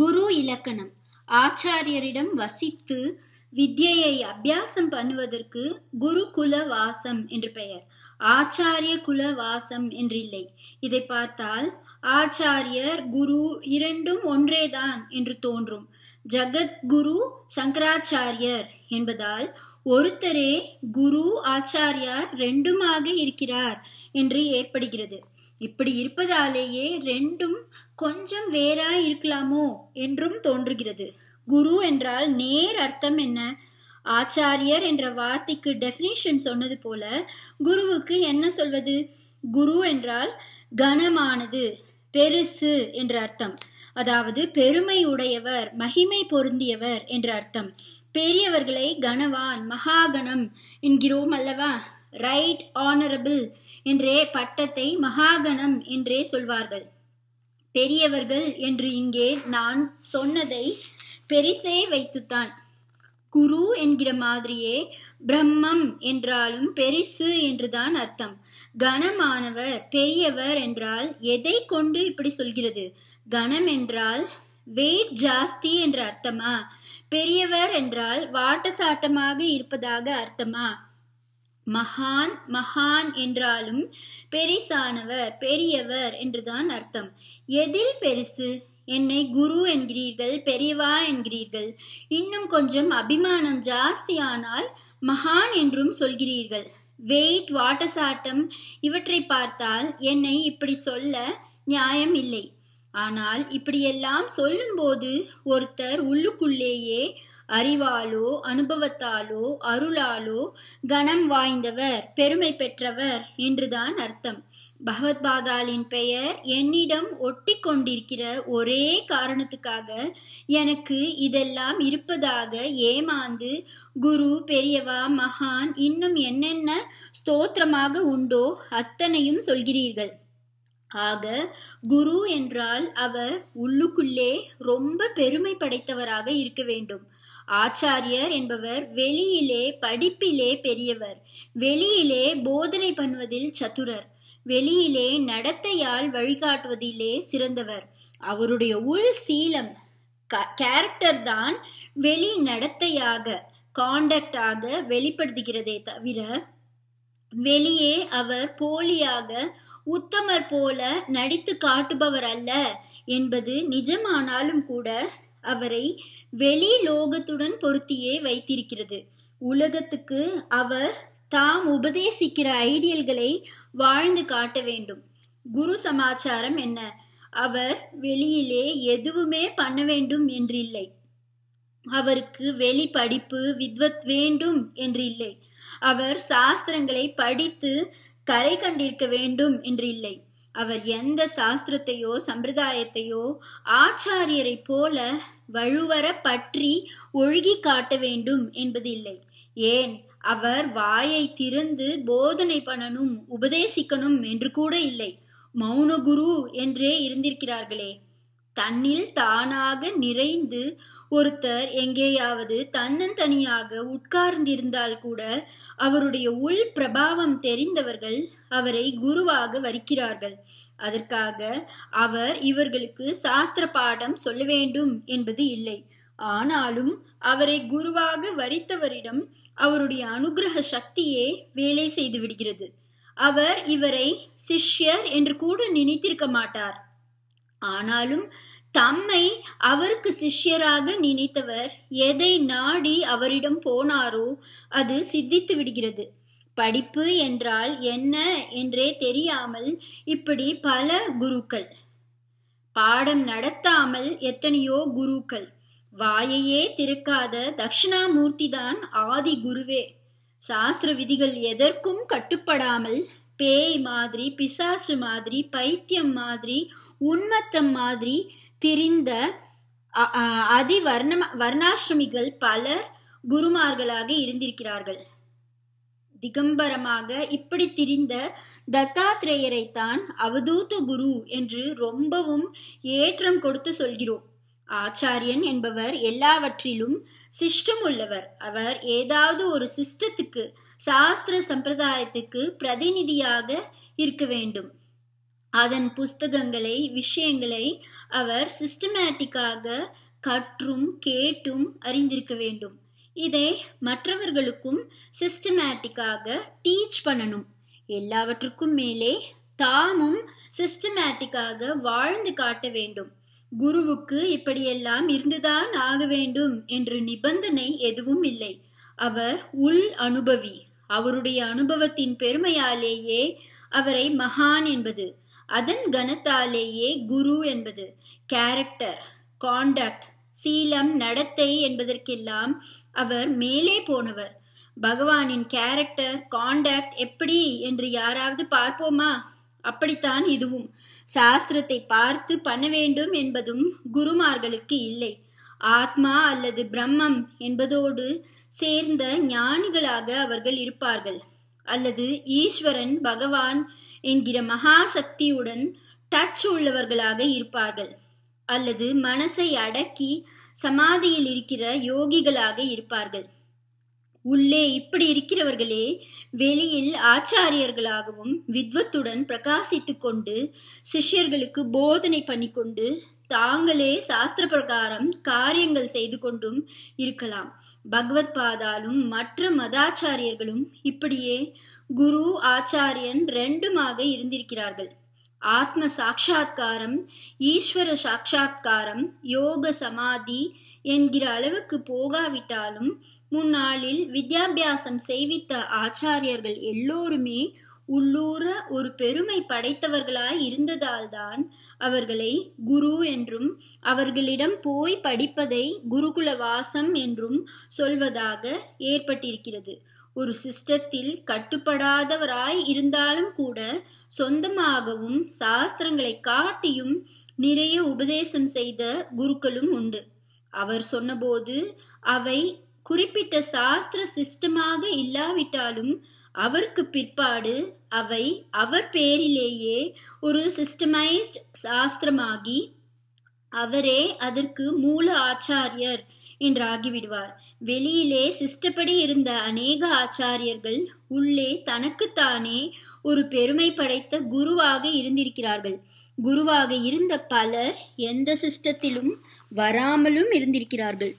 குரு இலக்கணம் ஆச்சாரியரிடம் வசித்து வித்யையை அபியாசம் பண்ணுவதற்கு குருகுல வாசம் என்று பெயர் ஆச்சாரிய குல வாசம் என்றில்லை இதை பார்த்தால் ஆச்சாரியர் குரு இரண்டும் ஒன்றேதான் என்று தோன்றும் ஜகத் குரு சங்கராச்சாரியர் என்பதால் ஒருத்தரே குரு ஆச்சாரியார் ரெண்டுமாக இருக்கிறார் என்று ஏற்படுகிறது இப்படி இருப்பதாலேயே ரெண்டும் கொஞ்சம் வேறா இருக்கலாமோ என்றும் தோன்றுகிறது குரு என்றால் நேர் அர்த்தம் என்ன ஆச்சாரியர் என்ற வார்த்தைக்கு டெஃபினிஷன் சொன்னது போல குருவுக்கு என்ன சொல்வது குரு என்றால் கனமானது பெருசு என்ற அர்த்தம் அதாவது பெருமை உடையவர் மகிமை பொருந்தியவர் என்று அர்த்தம் பெரியவர்களை கணவான் மகாகணம் என்கிறோம் அல்லவா ரைட் ஆனரபிள் என்றே பட்டத்தை மகாகணம் என்றே சொல்வார்கள் பெரியவர்கள் என்று இங்கே நான் சொன்னதை பெரிசே வைத்துத்தான் குரு என்கிற மாதிரியே பிரம்மம் என்றாலும் பெரிசு என்றுதான் அர்த்தம் கனமானவர் பெரியவர் என்றால் எதை கொண்டு இப்படி சொல்கிறது கனம் என்றால் வெயிட் ஜாஸ்தி என்ற அர்த்தமா பெரியவர் என்றால் வாட்டசாட்டமாக இருப்பதாக அர்த்தமா மகான் மகான் என்றாலும் பெரிசானவர் பெரியவர் என்றுதான் அர்த்தம் எதில் பெருசு என்னை குரு என்கிறீர்கள் பெரியவா என்கிறீர்கள் இன்னும் கொஞ்சம் அபிமானம் ஜாஸ்தியானால் மகான் என்றும் சொல்கிறீர்கள் வெயிட் வாட்டசாட்டம் இவற்றை பார்த்தால் என்னை இப்படி சொல்ல நியாயம் இல்லை ஆனால் இப்படியெல்லாம் சொல்லும்போது ஒருத்தர் உள்ளுக்குள்ளேயே அறிவாலோ அனுபவத்தாலோ அருளாலோ கணம் வாய்ந்தவர் பெருமை பெற்றவர் என்றுதான் அர்த்தம் பகவத் பாதாலின் பெயர் என்னிடம் ஒட்டி கொண்டிருக்கிற ஒரே காரணத்துக்காக எனக்கு இதெல்லாம் இருப்பதாக ஏமாந்து குரு பெரியவா மகான் இன்னும் என்னென்ன ஸ்தோத்திரமாக உண்டோ அத்தனையும் சொல்கிறீர்கள் ஆக குரு என்றால் அவர் உள்ளுக்குள்ளே ரொம்ப பெருமை படைத்தவராக இருக்க வேண்டும் ஆச்சாரியர் என்பவர் வெளியிலே படிப்பிலே பெரியவர் வெளியிலே போதனை பண்ணுவதில் சதுரர் வெளியிலே நடத்தையால் வழிகாட்டுவதிலே சிறந்தவர் அவருடைய உள் சீலம் கேரக்டர் தான் வெளி நடத்தையாக ஆக வெளிப்படுத்துகிறதே தவிர வெளியே அவர் போலியாக உத்தமர் போல நடித்து காட்டுபவர் அல்ல என்பது நிஜமானாலும் கூட அவரை வெளி லோகத்துடன் பொருத்தியே வைத்திருக்கிறது உலகத்துக்கு அவர் தாம் உபதேசிக்கிற ஐடியல்களை வாழ்ந்து காட்ட வேண்டும் குரு சமாச்சாரம் என்ன அவர் வெளியிலே எதுவுமே பண்ண வேண்டும் என்றில்லை அவருக்கு வெளி படிப்பு வித்வத் வேண்டும் என்றில்லை அவர் சாஸ்திரங்களை படித்து கரை கண்டிருக்க வேண்டும் என்றில்லை அவர் எந்த சாஸ்திரத்தையோ சம்பிரதாயத்தையோ ஆச்சாரியரை போல வழுவர பற்றி ஒழுகி காட்ட வேண்டும் என்பதில்லை ஏன் அவர் வாயை திறந்து போதனை பண்ணணும் உபதேசிக்கணும் என்று கூட இல்லை மௌன குரு என்றே இருந்திருக்கிறார்களே தன்னில் தானாக நிறைந்து ஒருத்தர் எங்கேயாவது தன்னந்தனியாக உட்கார்ந்திருந்தால் கூட அவருடைய உள் பிரபாவம் தெரிந்தவர்கள் அவரை குருவாக வரிக்கிறார்கள் அதற்காக அவர் இவர்களுக்கு சாஸ்திர பாடம் சொல்ல வேண்டும் என்பது இல்லை ஆனாலும் அவரை குருவாக வரித்தவரிடம் அவருடைய அனுகிரக சக்தியே வேலை செய்து விடுகிறது அவர் இவரை சிஷ்யர் என்று கூட நினைத்திருக்க மாட்டார் ஆனாலும் தம்மை அவருக்கு சிஷ்யராக நினைத்தவர் எதை நாடி அவரிடம் போனாரோ அது சித்தித்து விடுகிறது படிப்பு என்றால் என்ன என்றே தெரியாமல் இப்படி பல குருக்கள் பாடம் நடத்தாமல் எத்தனையோ குருக்கள் வாயையே திறக்காத தட்சிணாமூர்த்தி தான் ஆதி குருவே சாஸ்திர விதிகள் எதற்கும் கட்டுப்படாமல் பேய் மாதிரி பிசாசு மாதிரி பைத்தியம் மாதிரி உன்மத்தம் மாதிரி திரிந்த அதி வர்ண வர்ணாசிரமிகள் பலர் குருமார்களாக இருந்திருக்கிறார்கள் திகம்பரமாக இப்படி திரிந்த தத்தாத்ரேயரை தான் அவதூத குரு என்று ரொம்பவும் ஏற்றம் கொடுத்து சொல்கிறோம் ஆச்சாரியன் என்பவர் எல்லாவற்றிலும் சிஷ்டம் உள்ளவர் அவர் ஏதாவது ஒரு சிஸ்டத்துக்கு சாஸ்திர சம்பிரதாயத்துக்கு பிரதிநிதியாக இருக்க வேண்டும் அதன் புஸ்தகங்களை விஷயங்களை அவர் சிஸ்டமேட்டிக்காக கற்றும் கேட்டும் அறிந்திருக்க வேண்டும் இதை மற்றவர்களுக்கும் சிஸ்டமேட்டிக்காக டீச் பண்ணணும் எல்லாவற்றுக்கும் மேலே தாமும் சிஸ்டமேட்டிக்காக வாழ்ந்து காட்ட வேண்டும் குருவுக்கு இப்படியெல்லாம் இருந்துதான் ஆக வேண்டும் என்று நிபந்தனை எதுவும் இல்லை அவர் உள் அனுபவி அவருடைய அனுபவத்தின் பெருமையாலேயே அவரை மகான் என்பது அதன் கணத்தாலேயே குரு என்பது கேரக்டர் காண்டக்ட் சீலம் நடத்தை என்பதற்கெல்லாம் அவர் மேலே போனவர் பகவானின் கேரக்டர் கான்டாக்ட் எப்படி என்று யாராவது பார்ப்போமா அப்படித்தான் இதுவும் சாஸ்திரத்தை பார்த்து பண்ண வேண்டும் என்பதும் குருமார்களுக்கு இல்லை ஆத்மா அல்லது பிரம்மம் என்பதோடு சேர்ந்த ஞானிகளாக அவர்கள் இருப்பார்கள் அல்லது ஈஸ்வரன் பகவான் என்கிற மகா சக்தியுடன் டச் உள்ளவர்களாக இருப்பார்கள் அல்லது மனசை அடக்கி சமாதியில் இருக்கிற யோகிகளாக இருப்பார்கள் உள்ளே இப்படி இருக்கிறவர்களே வெளியில் ஆச்சாரியர்களாகவும் வித்வத்துடன் பிரகாசித்து கொண்டு சிஷ்யர்களுக்கு போதனை பண்ணிக்கொண்டு தாங்களே சாஸ்திர பிரகாரம் காரியங்கள் செய்து கொண்டும் இருக்கலாம் பகவத் பாதாலும் மற்ற மதாச்சாரியர்களும் இப்படியே குரு ஆச்சாரியன் ரெண்டுமாக இருந்திருக்கிறார்கள் ஆத்ம சாட்சா்காரம் ஈஸ்வர சாட்சா்காரம் யோக சமாதி என்கிற அளவுக்கு போகாவிட்டாலும் முன்னாளில் வித்யாபியாசம் செய்வித்த ஆச்சாரியர்கள் எல்லோருமே உள்ளூர ஒரு பெருமை படைத்தவர்களாய் இருந்ததால்தான் அவர்களை குரு என்றும் அவர்களிடம் போய் படிப்பதை குருகுல வாசம் என்றும் சொல்வதாக ஏற்பட்டிருக்கிறது ஒரு சிஸ்டத்தில் கட்டுப்படாதவராய் இருந்தாலும் கூட சொந்தமாகவும் சாஸ்திரங்களை காட்டியும் நிறைய உபதேசம் செய்த குருக்களும் உண்டு அவர் சொன்னபோது அவை குறிப்பிட்ட சாஸ்திர சிஸ்டமாக இல்லாவிட்டாலும் அவருக்கு பிற்பாடு அவை அவர் பேரிலேயே ஒரு சிஸ்டமைஸ்ட் சாஸ்திரமாகி அவரே அதற்கு மூல ஆச்சாரியர் என்றாகிவிடுவார் வெளியிலே சிஸ்டப்படி இருந்த அநேக ஆச்சாரியர்கள் உள்ளே தனக்குத்தானே ஒரு பெருமை படைத்த குருவாக இருந்திருக்கிறார்கள் குருவாக இருந்த பலர் எந்த சிஸ்டத்திலும் வராமலும் இருந்திருக்கிறார்கள்